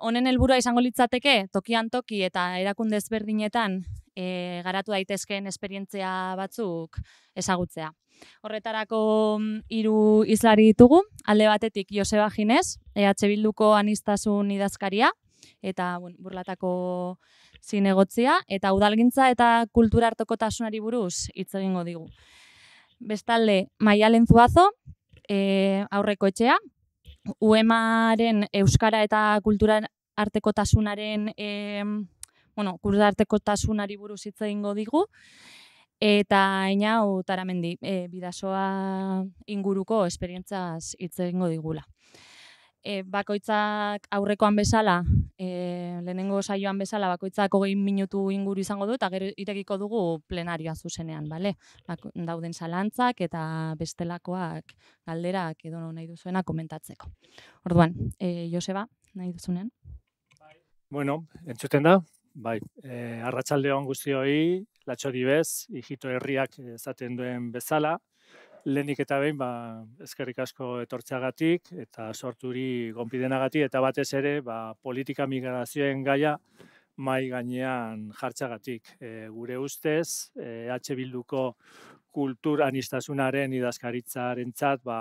honen el, helburua izango litzateke tokian toki eta erakunde ezberdinetan e, garatu daitezkeen esperientzia batzuk ezagutzea. Horretarako mm, hiru islari ditugu. Alde batetik Joseba Ginez, EH Bilduko anistasun idazkaria eta bueno, burlatako zinegotzia eta udalgintza eta kultura tasunari buruz hitz egingo digu. Bestalde, Maialen Zuazo, e, aurreko etxea, UEMaren euskara eta kultura artekotasunaren e, bueno, kultura artekotasunari buruz hitz egingo digu eta inau taramendi e, bidasoa inguruko esperientzaz hitz egingo digula e, bakoitzak aurrekoan bezala, e, lehenengo saioan bezala, bakoitzak hogei minutu inguru izango du, eta gero irekiko dugu plenaria zuzenean, bale? Dauden zalantzak eta bestelakoak galderak edo nahi duzuena komentatzeko. Orduan, e, Joseba, nahi duzunean? Bueno, entzuten da? Bai, eh, arratsalde hon guztioi, latxo dibez, hijito herriak ezaten duen bezala, lehenik eta behin, ba, ezkerrik asko etortzeagatik eta sorturi gonpidenagatik eta batez ere ba, politika migrazioen gaia mai gainean jartzagatik. E, gure ustez, eh, H. Bilduko kultur iztasunaren idazkaritzaren txat, ba,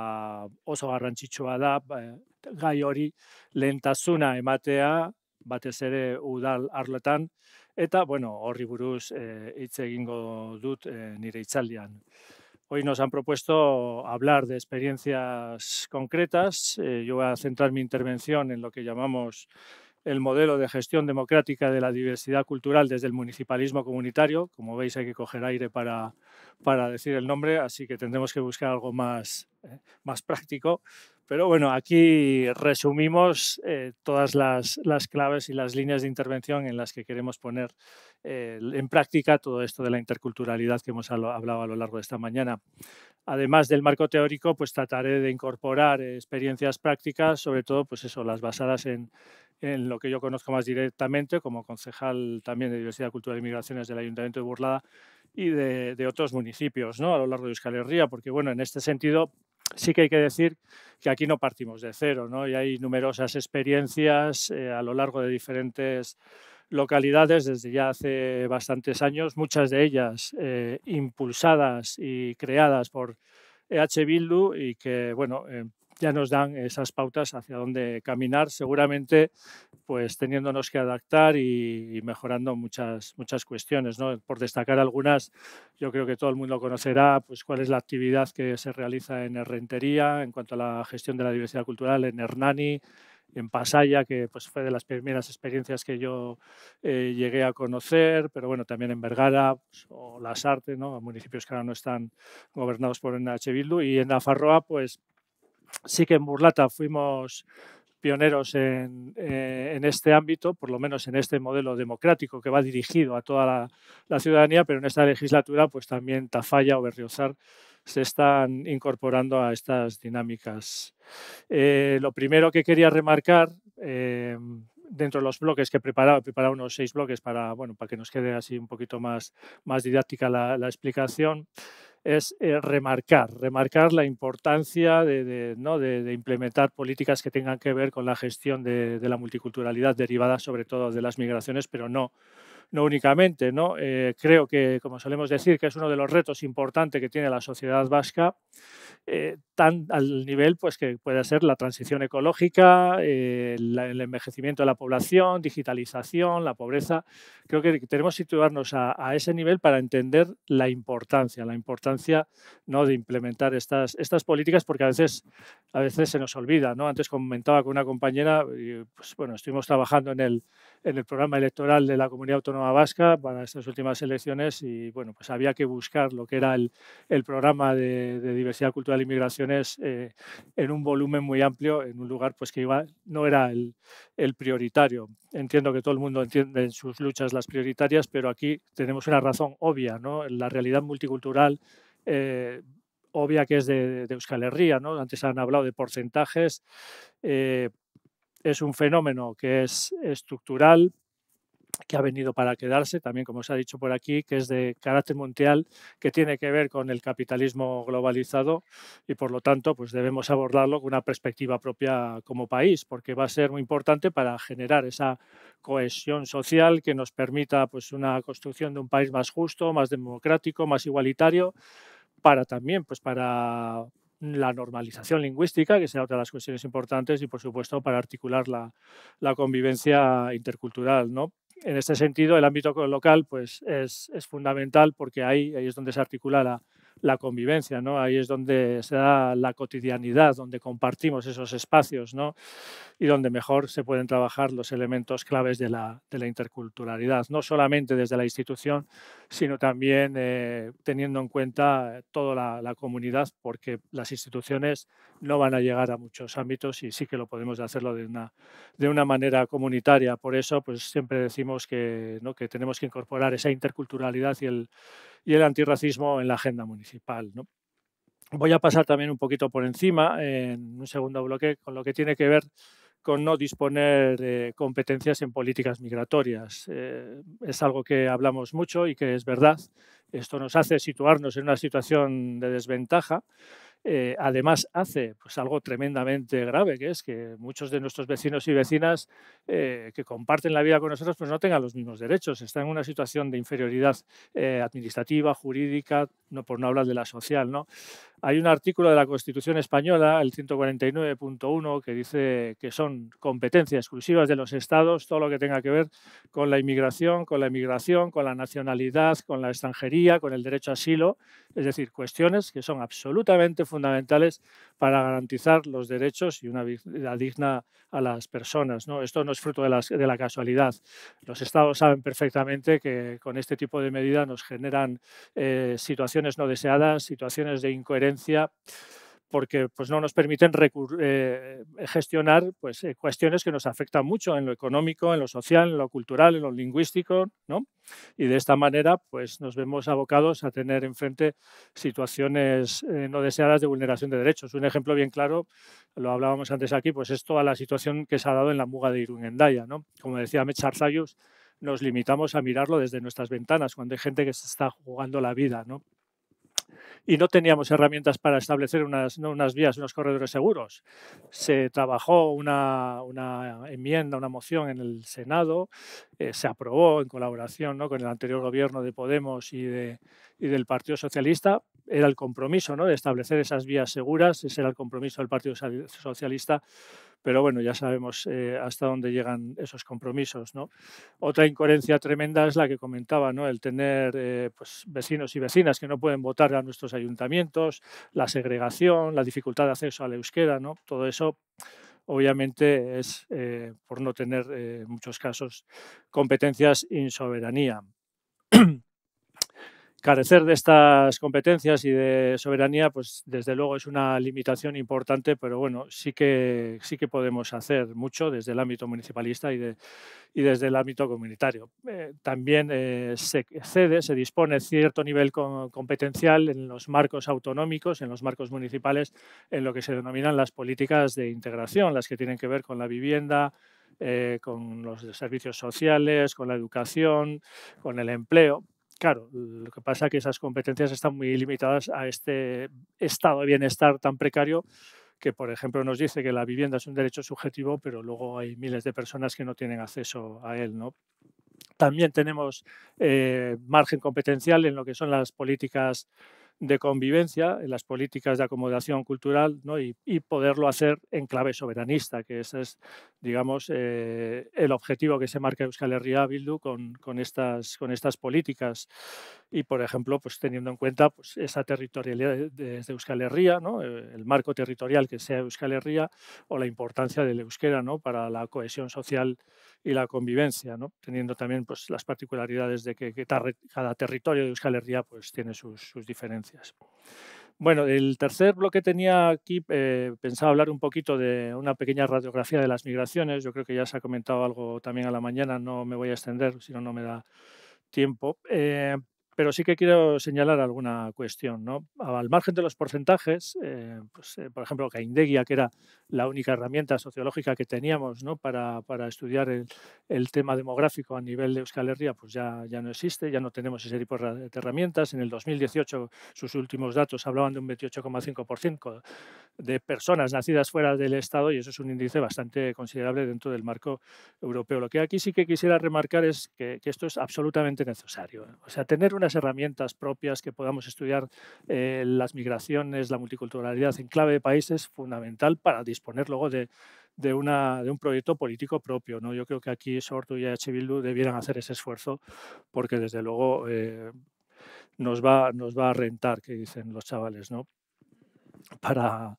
oso garrantzitsua da, ba, gai hori lehentasuna ematea, batez ere udal arletan eta, bueno, horri buruz e, hitz egingo dut eh, nire itzaldian. Hoy nos han propuesto hablar de experiencias concretas. Eh, yo voy a centrar mi intervención en lo que llamamos el modelo de gestión democrática de la diversidad cultural desde el municipalismo comunitario. Como veis, hay que coger aire para, para decir el nombre, así que tendremos que buscar algo más, eh, más práctico. Pero bueno, aquí resumimos eh, todas las, claves y las líneas de intervención en las que queremos poner eh, en práctica todo esto de la interculturalidad que hemos hablado a lo largo de esta mañana. Además del marco teórico, pues trataré de incorporar experiencias prácticas, sobre todo pues eso, las basadas en, en lo que yo conozco más directamente como concejal también de Diversidad Cultural y Migraciones del Ayuntamiento de Burlada y de, otros municipios ¿no? a lo largo de Euskal Herria, porque bueno, en este sentido sí que hay que decir que aquí no partimos de cero, ¿no? Y hay numerosas experiencias eh, a lo largo de diferentes localidades desde ya hace bastantes años, muchas de ellas eh, impulsadas y creadas por EH Bildu y que, bueno, eh, ya nos dan esas pautas hacia dónde caminar, seguramente pues teniéndonos que adaptar y, mejorando muchas, muchas cuestiones. ¿no? Por destacar algunas, yo creo que todo el mundo conocerá pues, cuál es la actividad que se realiza en Herrentería en cuanto a la gestión de la diversidad cultural, en Hernani, en Pasaya, que pues, fue de las primeras experiencias que yo eh, llegué a conocer, pero bueno, también en Vergara pues, o Las Artes, ¿no? municipios que ahora no están gobernados por NH Bildu, y en Afarroa, pues sí que en Burlata fuimos pioneros eh, en, este ámbito, por lo menos en este modelo democrático que va dirigido a toda la, ciudadanía, pero en esta legislatura pues también Tafalla o Berriozar se están incorporando a estas dinámicas. Eh, lo primero que quería remarcar eh, dentro de los bloques que he preparado, he preparado unos seis bloques para, bueno, para que nos quede así un poquito más, más didáctica la explicación, es eh, remarcar, remarcar la importancia de, ¿no? de, implementar políticas que tengan que ver con la gestión de, la multiculturalidad derivada sobre todo de las migraciones, pero no no únicamente. ¿no? Eh, creo que, como solemos decir, que es uno de los retos importantes que tiene la sociedad vasca, eh, tan al nivel pues, que puede ser la transición ecológica, eh, el envejecimiento de la población, digitalización, la pobreza. Creo que tenemos que situarnos a, ese nivel para entender la importancia, la importancia ¿no? de implementar estas, estas políticas, porque a veces, a veces se nos olvida. ¿no? Antes comentaba con una compañera, pues, bueno, estuvimos trabajando en el, en el programa electoral de la Comunidad Autónoma a Vasca para estas últimas elecciones y bueno, pues había que buscar lo que era el, programa de, diversidad cultural y migraciones eh, en un volumen muy amplio, en un lugar pues que no era el, prioritario. Entiendo que todo el mundo entiende en sus luchas las prioritarias, pero aquí tenemos una razón obvia, ¿no? La realidad multicultural eh, obvia que es de, Euskal Herria, ¿no? Antes han hablado de porcentajes. Eh, es un fenómeno que es estructural, que ha venido para quedarse, también como se ha dicho por aquí, que es de carácter mundial, que tiene que ver con el capitalismo globalizado y por lo tanto pues debemos abordarlo con una perspectiva propia como país, porque va a ser muy importante para generar esa cohesión social que nos permita pues una construcción de un país más justo, más democrático, más igualitario, para también pues para la normalización lingüística, que sea otra de las cuestiones importantes, y por supuesto para articular la, convivencia intercultural. ¿no? en este sentido, el ámbito local pues, es, es fundamental porque ahí, ahí es donde se articula la, la convivencia, ¿no? Ahí es donde se da la cotidianidad, donde compartimos esos espacios, ¿no? Y donde mejor se pueden trabajar los elementos claves de la, interculturalidad, no solamente desde la institución, sino también eh, teniendo en cuenta toda la, comunidad, porque las instituciones no van a llegar a muchos ámbitos y sí que lo podemos hacerlo de una, de una manera comunitaria. Por eso, pues siempre decimos que, ¿no? que tenemos que incorporar esa interculturalidad y el y el antirracismo en la agenda municipal. Voy a pasar también un poquito por encima en un segundo bloque con lo que tiene que ver con no disponer de competencias en políticas migratorias. Eh, es algo que hablamos mucho y que es verdad. Esto nos hace situarnos en una situación de desventaja eh, además hace pues, algo tremendamente grave, que es que muchos de nuestros vecinos y vecinas eh, que comparten la vida con nosotros pues, no tengan los mismos derechos, están en una situación de inferioridad eh, administrativa, jurídica, no por no hablar de la social. ¿no? Hay un artículo de la Constitución española, el 149.1, que dice que son competencias exclusivas de los estados todo lo que tenga que ver con la inmigración, con la inmigración, con la nacionalidad, con la extranjería, con el derecho a asilo, es decir, cuestiones que son absolutamente fundamentales fundamentales para garantizar los derechos y una vida digna a las personas. ¿no? Esto no es fruto de, de, la casualidad. Los estados saben perfectamente que con este tipo de medidas nos generan eh, situaciones no deseadas, situaciones de incoherencia porque pues, no nos permiten eh, eh, gestionar pues, eh, cuestiones que nos afectan mucho en lo económico, en lo social, en lo cultural, en lo lingüístico, ¿no? Y de esta manera pues, nos vemos abocados a tener enfrente situaciones no deseadas de vulneración de derechos. Un ejemplo bien claro, lo hablábamos antes aquí, pues es toda la situación que se ha dado en la muga de Irungendaya, ¿no? Como decía Mechar nos limitamos a mirarlo desde nuestras ventanas, cuando hay gente que se está jugando la vida, ¿no? y no teníamos herramientas para establecer unas, unas vías, unos corredores seguros. Se trabajó una, enmienda, una moción en el Senado, eh, se aprobó en colaboración ¿no? con el anterior gobierno de Podemos y, del Partido Socialista. Era el compromiso ¿no? de establecer esas vías seguras, ese era el compromiso del Partido Socialista pero bueno, ya sabemos eh, hasta dónde llegan esos compromisos. ¿no? Otra incoherencia tremenda es la que comentaba, ¿no? el tener eh, pues, vecinos y vecinas que no pueden votar a nuestros ayuntamientos, la segregación, la dificultad de acceso a la euskera, ¿no? todo eso obviamente es, eh, por no tener en muchos casos, competencias soberanía. carecer de estas competencias y de soberanía, pues desde luego es una limitación importante, pero bueno, sí que, sí que podemos hacer mucho desde el ámbito municipalista y, de, desde el ámbito comunitario. Eh, también eh, se cede, se dispone cierto nivel competencial en los marcos autonómicos, en los marcos municipales, en lo que se denominan las políticas de integración, las que tienen que ver con la vivienda, eh, con los servicios sociales, con la educación, con el empleo. Claro, lo que pasa es que esas competencias están muy limitadas a este estado de bienestar tan precario que, por ejemplo, nos dice que la vivienda es un derecho subjetivo, pero luego hay miles de personas que no tienen acceso a él, ¿no? También tenemos eh, margen competencial en lo que son las políticas de convivencia en las políticas de acomodación cultural ¿no? y, poderlo hacer en clave soberanista, que ese es, digamos, eh, el objetivo que se marca Euskal Herria Bildu con, con, estas, con estas políticas. Y, por ejemplo, pues, teniendo en cuenta pues, esa territorialidad de, Euskal Herria, ¿no? Eh, el marco territorial que sea Euskal Herria o la importancia del euskera ¿no? para la cohesión social y la convivencia, ¿no? teniendo también pues, las particularidades de que, cada territorio de Euskal Herria pues, tiene sus, sus diferencias. Bueno, el tercer bloque tenía aquí eh, pensaba hablar un poquito de una pequeña radiografía de las migraciones. Yo creo que ya se ha comentado algo también a la mañana, no me voy a extender, si no, no me da tiempo. Eh, pero sí que quiero señalar alguna cuestión. ¿no? Al margen de los porcentajes, eh, pues, eh, por ejemplo, Indegia, que era la única herramienta sociológica que teníamos ¿no? para, para, estudiar el, tema demográfico a nivel de Euskal Herria, pues ya, ya no existe, ya no tenemos ese tipo de herramientas. En el 2018, sus últimos datos hablaban de un 28,5% de personas nacidas fuera del Estado y eso es un índice bastante considerable dentro del marco europeo. Lo que aquí sí que quisiera remarcar es que, que esto es absolutamente necesario. O sea, tener una herramientas propias que podamos estudiar eh, las migraciones, la multiculturalidad en clave de países, fundamental para disponer luego de, una, de un proyecto político propio. ¿no? Yo creo que aquí Sortu y H. debieran hacer ese esfuerzo porque desde luego eh, nos, va, nos va a rentar, que dicen los chavales. ¿no? para,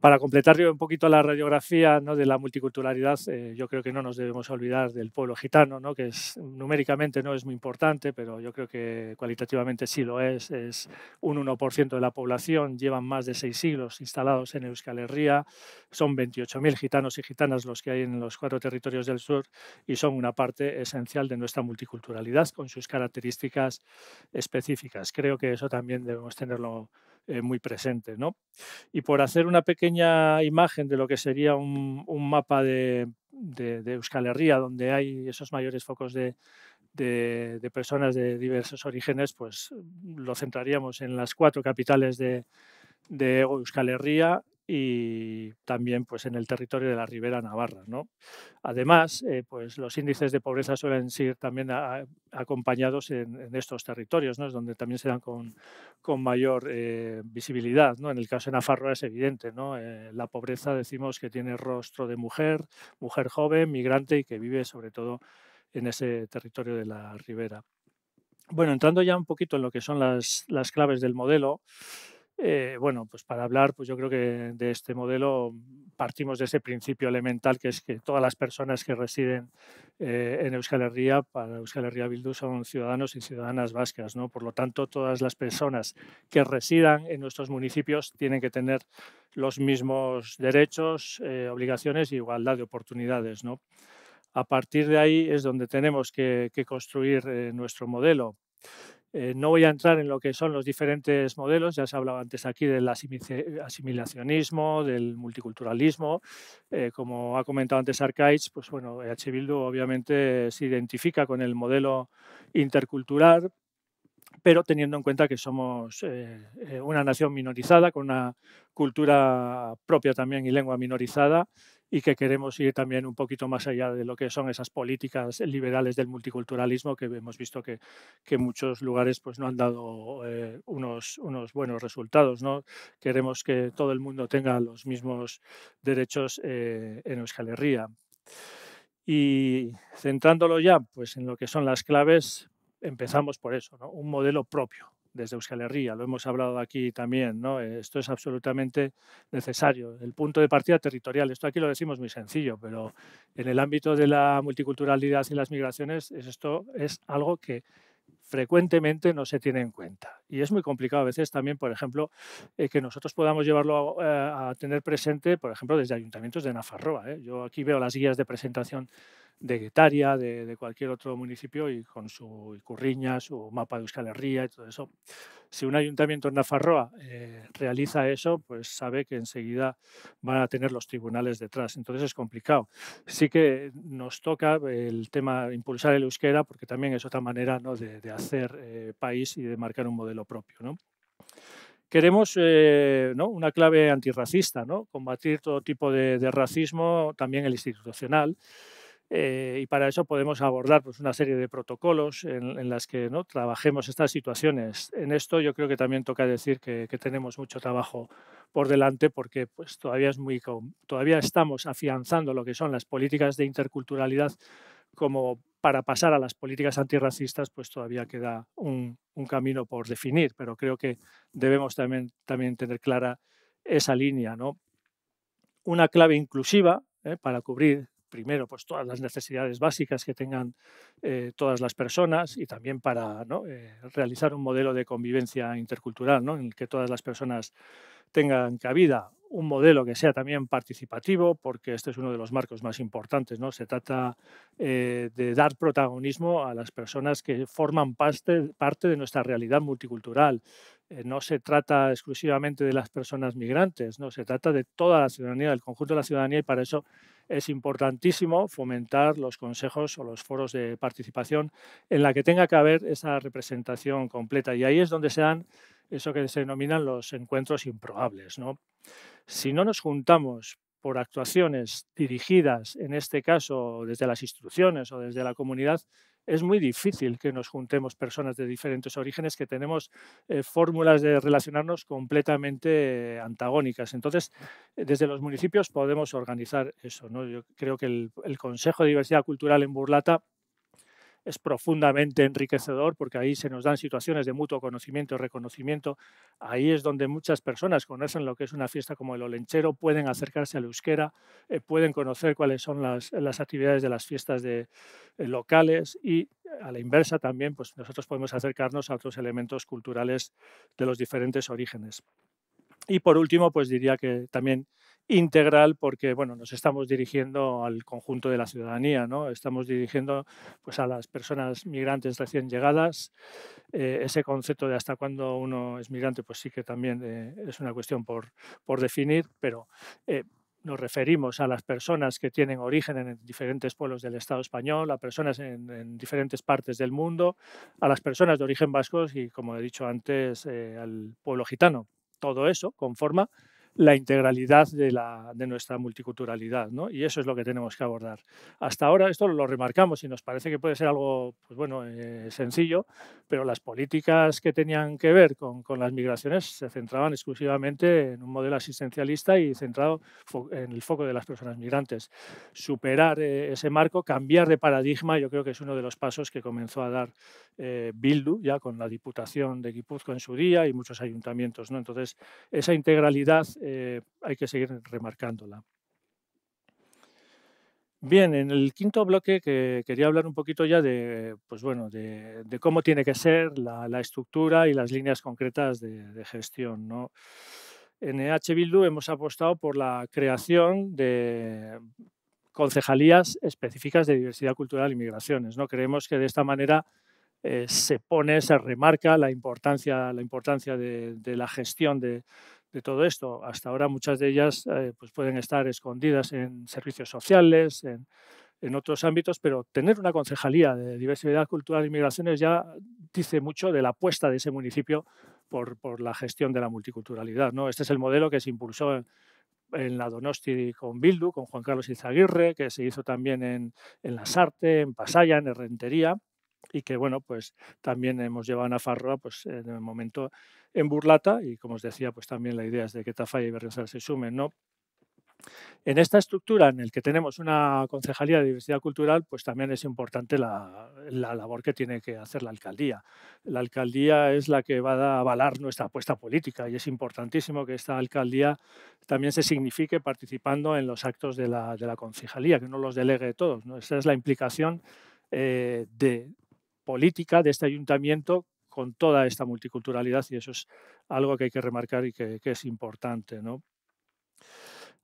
para completar un poquito la radiografía ¿no? de la multiculturalidad, eh, yo creo que no nos debemos olvidar del pueblo gitano, ¿no? que es, numéricamente no es muy importante, pero yo creo que cualitativamente sí lo es. Es un 1% de la población, llevan más de seis siglos instalados en Euskal Herria, son 28.000 gitanos y gitanas los que hay en los cuatro territorios del sur y son una parte esencial de nuestra multiculturalidad con sus características específicas. Creo que eso también debemos tenerlo eh, muy presente, Y por hacer una pequeña imagen de lo que sería un, mapa de, Euskal Herria, donde hay esos mayores focos de, personas de diversos orígenes, pues lo centraríamos en las cuatro capitales de Euskal Herria y también pues, en el territorio de la Ribera Navarra. ¿no? Además, eh, pues, los índices de pobreza suelen ser también acompañados en, estos territorios, ¿no? es donde también se dan con, mayor eh, visibilidad. ¿no? En el caso de Nafarroa es evidente, ¿no? Eh, la pobreza decimos que tiene rostro de mujer, mujer joven, migrante y que vive sobre todo en ese territorio de la Ribera. Bueno, entrando ya un poquito en lo que son las, las claves del modelo, eh, bueno, pues para hablar, pues yo creo que de este modelo partimos de ese principio elemental que es que todas las personas que residen eh, en Euskal Herria, para Euskal Herria Bildu, son ciudadanos y ciudadanas vascas, ¿no? Por lo tanto, todas las personas que residan en nuestros municipios tienen que tener los mismos derechos, eh, obligaciones y igualdad de oportunidades, ¿no? A partir de ahí es donde tenemos que, que construir nuestro modelo. Eh, no voy a entrar en lo que son los diferentes modelos, ya se hablaba antes aquí del asimilacionismo, del multiculturalismo. Eh, como ha comentado antes Arcaiz, pues bueno, e H. Bildu obviamente se identifica con el modelo intercultural, pero teniendo en cuenta que somos eh, una nación minorizada, con una cultura propia también y lengua minorizada, y que queremos ir también un poquito más allá de lo que son esas políticas liberales del multiculturalismo que hemos visto que, que muchos lugares pues, no han dado eh, unos, buenos resultados. ¿no? Queremos que todo el mundo tenga los mismos derechos eh, en Euskal Herria. Y centrándolo ya pues, en lo que son las claves, empezamos por eso, un modelo propio, desde Euskal Herria, lo hemos hablado aquí también, ¿no? Eh, esto es absolutamente necesario. El punto de partida territorial, esto aquí lo decimos muy sencillo, pero en el ámbito de la multiculturalidad y las migraciones, esto es algo que frecuentemente no se tiene en cuenta. Y es muy complicado a veces también, por ejemplo, eh, que nosotros podamos llevarlo eh, a, tener presente, por ejemplo, desde ayuntamientos de Nafarroa. Yo aquí veo las guías de presentación de Guetaria, de, cualquier otro municipio y con su curriña, su mapa de Euskal Herria y todo eso. Si un ayuntamiento en Nafarroa eh, realiza eso, pues sabe que enseguida van a tener los tribunales detrás. Entonces es complicado. Sí que nos toca el tema impulsar el euskera porque también es otra manera de, hacer eh, país y de marcar un modelo propio. ¿no? queremos eh, una clave antirracista, ¿no? combatir todo tipo de, racismo, también el institucional. Eh, y para eso podemos abordar pues, una serie de protocolos en, las que ¿no? trabajemos estas situaciones. En esto yo creo que también toca decir que, tenemos mucho trabajo por delante porque pues, todavía, es muy, todavía estamos afianzando lo que son las políticas de interculturalidad como para pasar a las políticas antirracistas, pues todavía queda un, camino por definir, pero creo que debemos también, también tener clara esa línea. ¿no? Una clave inclusiva ¿eh? para cubrir primero, pues todas las necesidades básicas que tengan eh, todas las personas y también para eh, realizar un modelo de convivencia intercultural en el que todas las personas tengan cabida. Un modelo que sea también participativo, porque este es uno de los marcos más importantes. ¿no? Se trata eh, de dar protagonismo a las personas que forman parte, parte de nuestra realidad multicultural. no se trata exclusivamente de las personas migrantes, no se trata de toda la ciudadanía, del conjunto de la ciudadanía, y para eso es importantísimo fomentar los consejos o los foros de participación en la que tenga que haber esa representación completa. Y ahí es donde se dan eso que se denominan los encuentros improbables. ¿no? Si no nos juntamos por actuaciones dirigidas, en este caso desde las instituciones o desde la comunidad, es muy difícil que nos juntemos personas de diferentes orígenes que tenemos eh, fórmulas de relacionarnos completamente eh, antagónicas. Entonces, eh, desde los municipios podemos organizar eso. ¿no? Yo creo que el Consejo de Diversidad Cultural en Burlata es profundamente enriquecedor porque ahí se nos dan situaciones de mutuo conocimiento y reconocimiento. Ahí es donde muchas personas conocen lo que es una fiesta como el Olenchero, pueden acercarse a la euskera, eh, pueden conocer cuáles son las, actividades de las fiestas de, eh, locales y a la inversa también pues nosotros podemos acercarnos a otros elementos culturales de los diferentes orígenes. Y por último, pues diría que también integral porque bueno, nos estamos dirigiendo al conjunto de la ciudadanía, ¿no? estamos dirigiendo pues, a las personas migrantes recién llegadas. Eh, ese concepto de hasta cuándo uno es migrante, pues sí que también eh, es una cuestión por, por definir, pero eh, nos referimos a las personas que tienen origen en diferentes pueblos del Estado español, a personas en, en diferentes partes del mundo, a las personas de origen vasco y, como he dicho antes, al pueblo gitano. Todo eso conforma la integralidad de, nuestra multiculturalidad, ¿no? Y eso es lo que tenemos que abordar. Hasta ahora esto lo remarcamos y nos parece que puede ser algo, pues bueno, eh, sencillo, pero las políticas que tenían que ver con, las migraciones se centraban exclusivamente en un modelo asistencialista y centrado en el foco de las personas migrantes. Superar eh, ese marco, cambiar de paradigma, yo creo que es uno de los pasos que comenzó a dar eh, Bildu ya con la Diputación de Guipúzcoa en su día y muchos ayuntamientos, ¿no? Entonces, esa integralidad eh, hay que seguir remarcándola. Bien, en el quinto bloque que quería hablar un poquito ya de, pues bueno, de, cómo tiene que ser la, estructura y las líneas concretas de, gestión. ¿no? En EH Bildu hemos apostado por la creación de concejalías específicas de diversidad cultural y migraciones. ¿no? Creemos que de esta manera eh, se pone, se remarca la importancia, la importancia de la gestión de, de todo esto. Hasta ahora muchas de ellas eh, pues pueden estar escondidas en servicios sociales, en, otros ámbitos, pero tener una concejalía de diversidad cultural y e migraciones ya dice mucho de la apuesta de ese municipio por, la gestión de la multiculturalidad. ¿no? Este es el modelo que se impulsó en, la Donosti con Bildu, con Juan Carlos Izaguirre, que se hizo también en, en La en Pasaya, en rentería y que bueno, pues también hemos llevado a Nafarroa pues en el momento en Burlata y como os decía, pues también la idea es de que Tafalla y Berriozar se sumen, ¿no? En esta estructura en la que tenemos una concejalía de diversidad cultural, pues también es importante la, labor que tiene que hacer la alcaldía. La alcaldía es la que va a avalar nuestra apuesta política y es importantísimo que esta alcaldía también se signifique participando en los actos de la, concejalía, que no los delegue todos. ¿no? Esa es la implicación eh, de política de este ayuntamiento con toda esta multiculturalidad y eso es algo que hay que remarcar y que, es importante.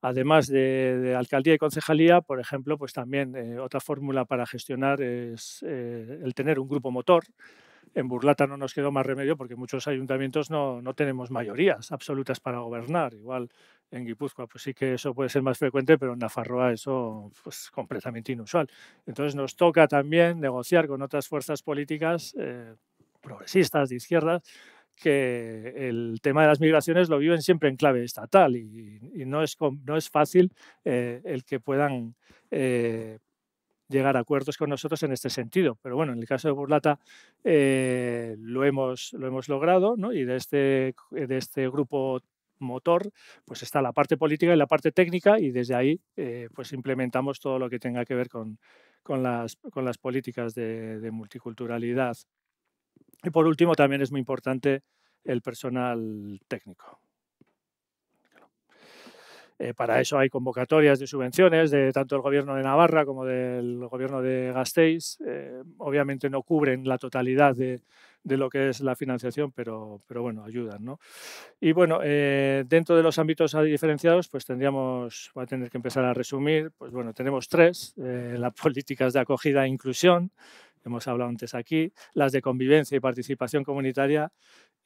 Además de, alcaldía y concejalía, por ejemplo, pues también eh, otra fórmula para gestionar es eh, el tener un grupo motor en Burlata no nos quedó más remedio porque muchos ayuntamientos no, no, tenemos mayorías absolutas para gobernar. Igual en Guipúzcoa, pues sí que eso puede ser más frecuente, pero en Nafarroa eso es pues, completamente inusual. Entonces nos toca también negociar con otras fuerzas políticas eh, progresistas, de izquierdas, que el tema de las migraciones lo viven siempre en clave estatal y, no, es, no es fácil eh, el que puedan eh, llegar a acuerdos con nosotros en este sentido. Pero bueno, en el caso de Burlata eh, lo, hemos, logrado y de este, de este grupo motor, pues está la parte política y la parte técnica y desde ahí eh, pues implementamos todo lo que tenga que ver con, las, políticas de, multiculturalidad. Y por último, también es muy importante el personal técnico. Eh, para eso hay convocatorias de subvenciones de tanto el gobierno de Navarra como del gobierno de Gasteiz. Eh, obviamente no cubren la totalidad de, lo que es la financiación, pero, pero bueno, ayudan. Y bueno, eh, dentro de los ámbitos diferenciados, pues tendríamos, voy a tener que empezar a resumir, pues bueno, tenemos tres, las políticas de acogida e inclusión, hemos hablado antes aquí, las de convivencia y participación comunitaria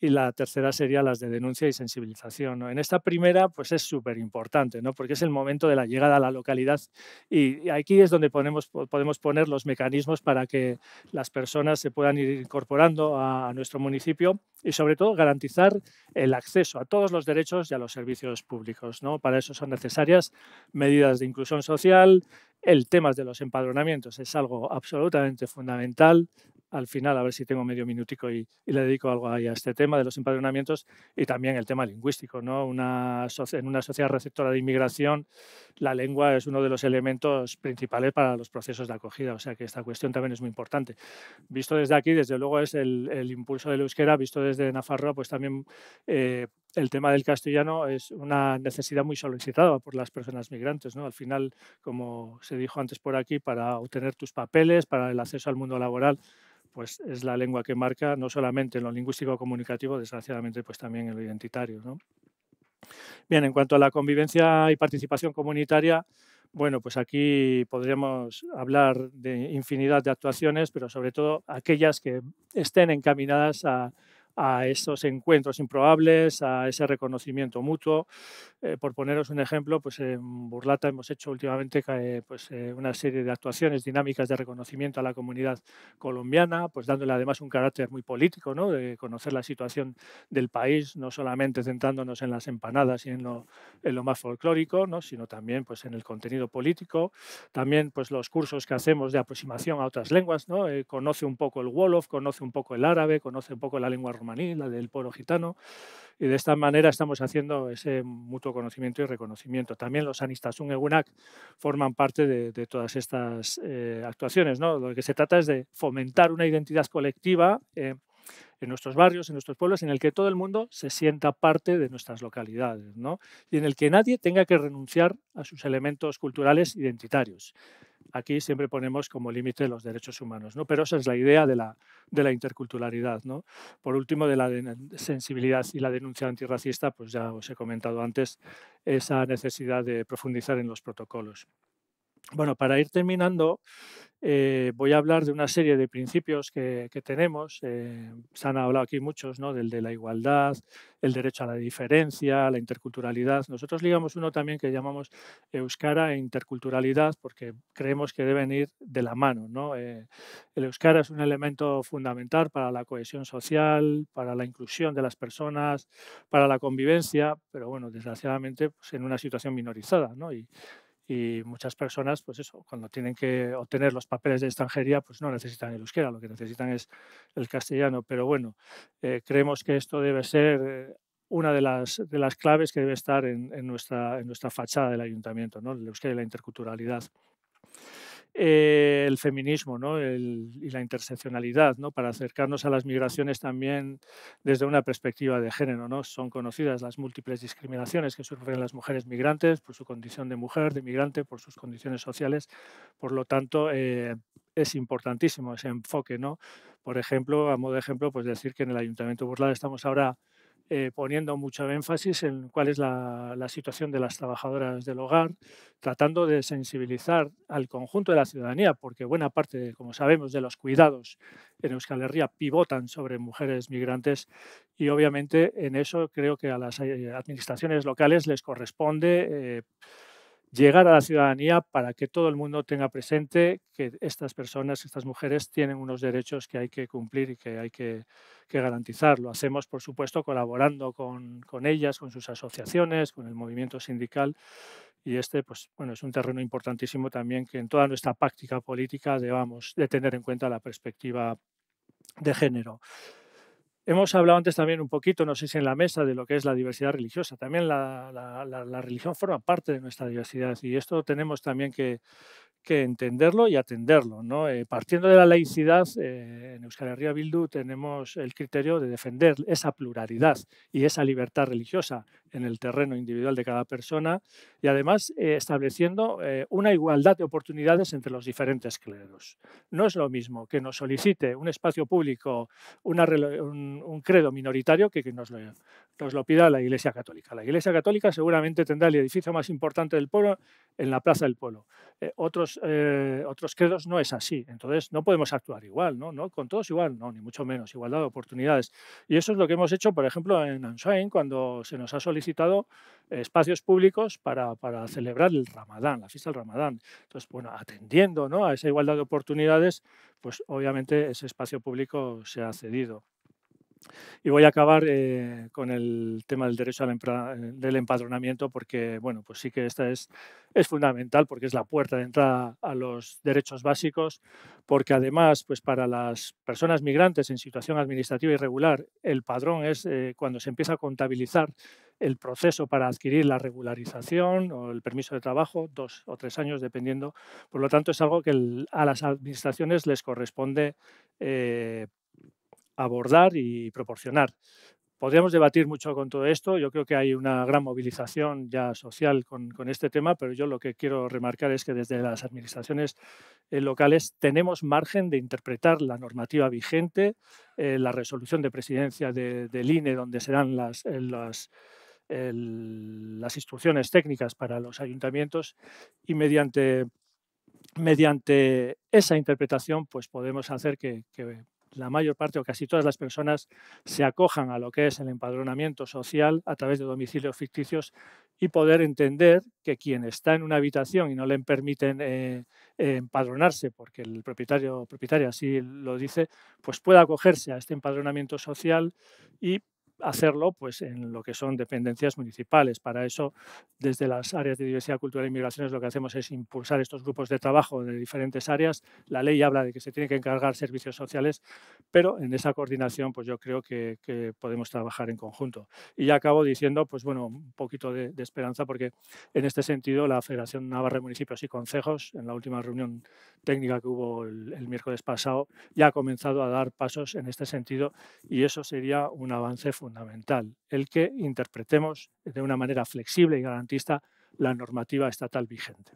y la tercera sería las de denuncia y sensibilización. En esta primera, pues es súper importante, ¿no? porque es el momento de la llegada a la localidad y aquí es donde ponemos, podemos poner los mecanismos para que las personas se puedan ir incorporando a, nuestro municipio y sobre todo garantizar el acceso a todos los derechos y a los servicios públicos. ¿no? Para eso son necesarias medidas de inclusión social, el tema de los empadronamientos es algo absolutamente fundamental. Al final, a ver si tengo medio minutico y, le dedico algo ahí a este tema de los empadronamientos y también el tema lingüístico. ¿no? Una, en una sociedad receptora de inmigración, la lengua es uno de los elementos principales para los procesos de acogida, o sea que esta cuestión también es muy importante. Visto desde aquí, desde luego es el, impulso del euskera, visto desde Nafarro, pues también eh, el tema del castellano es una necesidad muy solicitada por las personas migrantes. ¿no? Al final, como se dijo antes por aquí, para obtener tus papeles, para el acceso al mundo laboral, pues es la lengua que marca no solamente en lo lingüístico comunicativo, desgraciadamente pues también en lo identitario. ¿no? Bien, en cuanto a la convivencia y participación comunitaria, bueno, pues aquí podríamos hablar de infinidad de actuaciones, pero sobre todo aquellas que estén encaminadas a a esos encuentros improbables, a ese reconocimiento mutuo. Eh, por poneros un ejemplo, pues en Burlata hemos hecho últimamente eh, pues, eh, una serie de actuaciones dinámicas de reconocimiento a la comunidad colombiana, pues dándole además un carácter muy político, ¿no? de conocer la situación del país, no solamente centrándonos en las empanadas y en lo, más folclórico, ¿no? sino también pues, en el contenido político. También pues, los cursos que hacemos de aproximación a otras lenguas, ¿no? conoce un poco el Wolof, conoce un poco el árabe, conoce un poco la lengua rumana la del pueblo gitano. Y de esta manera estamos haciendo ese mutuo conocimiento y reconocimiento. También los un Egunak forman parte de, todas estas eh, actuaciones. ¿no? Lo que se trata es de fomentar una identidad colectiva eh, en nuestros barrios, en nuestros pueblos, en el que todo el mundo se sienta parte de nuestras localidades ¿no? y en el que nadie tenga que renunciar a sus elementos culturales identitarios, aquí siempre ponemos como límite los derechos humanos, ¿no? Pero esa es la idea de la, interculturalidad, ¿no? Por último, de la sensibilidad y la denuncia antirracista, pues ya os he comentado antes esa necesidad de profundizar en los protocolos. Bueno, para ir terminando, eh, voy a hablar de una serie de principios que, tenemos. Eh, se han hablado aquí muchos, ¿no? Del de la igualdad, el derecho a la diferencia, la interculturalidad. Nosotros ligamos uno también que llamamos euskara e interculturalidad porque creemos que deben ir de la mano, ¿no? Eh, el euskara es un elemento fundamental para la cohesión social, para la inclusión de las personas, para la convivencia, pero bueno, desgraciadamente pues en una situación minorizada, ¿no? Y, y muchas personas, pues eso, cuando tienen que obtener los papeles de extranjería, pues no necesitan el euskera, lo que necesitan es el castellano. Pero bueno, eh, creemos que esto debe ser eh, una de las, de las claves que debe estar en, nuestra, en nuestra fachada del ayuntamiento, ¿no? el euskera y la interculturalidad. Eh, el feminismo y la interseccionalidad, ¿no? para acercarnos a las migraciones también desde una perspectiva de género. ¿no? Son conocidas las múltiples discriminaciones que sufren las mujeres migrantes por su condición de mujer, de migrante, por sus condiciones sociales. Por lo tanto, eh, es importantísimo ese enfoque. ¿no? Por ejemplo, a modo de ejemplo, pues decir que en el Ayuntamiento de Burlada estamos ahora eh, poniendo mucho énfasis en cuál es la, situación de las trabajadoras del hogar, tratando de sensibilizar al conjunto de la ciudadanía, porque buena parte, como sabemos, de los cuidados en Euskal Herria pivotan sobre mujeres migrantes y obviamente en eso creo que a las eh, administraciones locales les corresponde... Eh, llegar a la ciudadanía para que todo el mundo tenga presente que estas personas, estas mujeres tienen unos derechos que hay que cumplir y que hay que, garantizar. Lo hacemos, por supuesto, colaborando con, ellas, con sus asociaciones, con el movimiento sindical. Y este, pues, bueno, es un terreno importantísimo también que en toda nuestra práctica política debamos de tener en cuenta la perspectiva de género. Hemos hablado antes también un poquito, no sé si en la mesa, de lo que es la diversidad religiosa. También la, religión forma parte de nuestra diversidad y esto tenemos también que, que entenderlo y atenderlo. ¿no? Eh, partiendo de la laicidad, eh, en Euskal Herria Bildu tenemos el criterio de defender esa pluralidad y esa libertad religiosa en el terreno individual de cada persona y además eh, estableciendo una igualdad de oportunidades entre los diferentes cleros. No es lo mismo que nos solicite un espacio público una, un, credo minoritario que, nos, lo, nos, pida la Iglesia Católica. La Iglesia Católica seguramente tendrá el edificio más importante del pueblo en la Plaza del Pueblo. Eh, otros, eh, otros credos no es así. Entonces no podemos actuar igual, ¿no? ¿no? Con todos igual, no, ni mucho menos. Igualdad de oportunidades. Y eso es lo que hemos hecho, por ejemplo, en Anshain, cuando se nos ha solicitado espacios públicos para, celebrar el Ramadán, la fiesta del Ramadán. Entonces, bueno, atendiendo ¿no? a esa igualdad de oportunidades, pues obviamente ese espacio público se ha cedido. Y voy a acabar eh, con el tema del derecho al eh, del empadronamiento porque, bueno, pues sí que esta es, es fundamental porque es la puerta de entrada a los derechos básicos, porque además, pues para las personas migrantes en situación administrativa irregular, el padrón es eh, cuando se empieza a contabilizar el proceso para adquirir la regularización o el permiso de trabajo, dos o tres años dependiendo. Por lo tanto, es algo que a las administraciones les corresponde eh, abordar y proporcionar. Podríamos debatir mucho con todo esto. Yo creo que hay una gran movilización ya social con, este tema, pero yo lo que quiero remarcar es que desde las administraciones eh, locales tenemos margen de interpretar la normativa vigente, eh, la resolución de presidencia de, del INE, donde serán las, eh, las las instrucciones técnicas para los ayuntamientos y mediante, mediante esa interpretación pues podemos hacer que la mayor parte o casi todas las personas se acojan a lo que es el empadronamiento social a través de domicilios ficticios y poder entender que quien está en una habitación y no le permiten eh, eh, empadronarse porque el propietario o propietaria así lo dice, pues pueda acogerse a este empadronamiento social y hacerlo pues, en lo que son dependencias municipales. Para eso, desde las áreas de diversidad cultural e inmigraciones lo que hacemos es impulsar estos grupos de trabajo de diferentes áreas. La ley habla de que se tienen que encargar servicios sociales, pero en esa coordinación pues, yo creo que, podemos trabajar en conjunto. Y ya acabo diciendo pues, bueno, un poquito de, esperanza, porque en este sentido la Federación Navarra Municipios y Concejos, en la última reunión técnica que hubo el, el miércoles pasado, ya ha comenzado a dar pasos en este sentido y eso sería un avance fundamental fundamental, el que interpretemos de una manera flexible y garantista la normativa estatal vigente.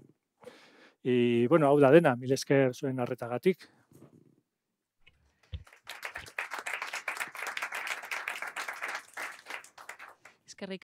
Y bueno, auda adena, dena, suena suena zuen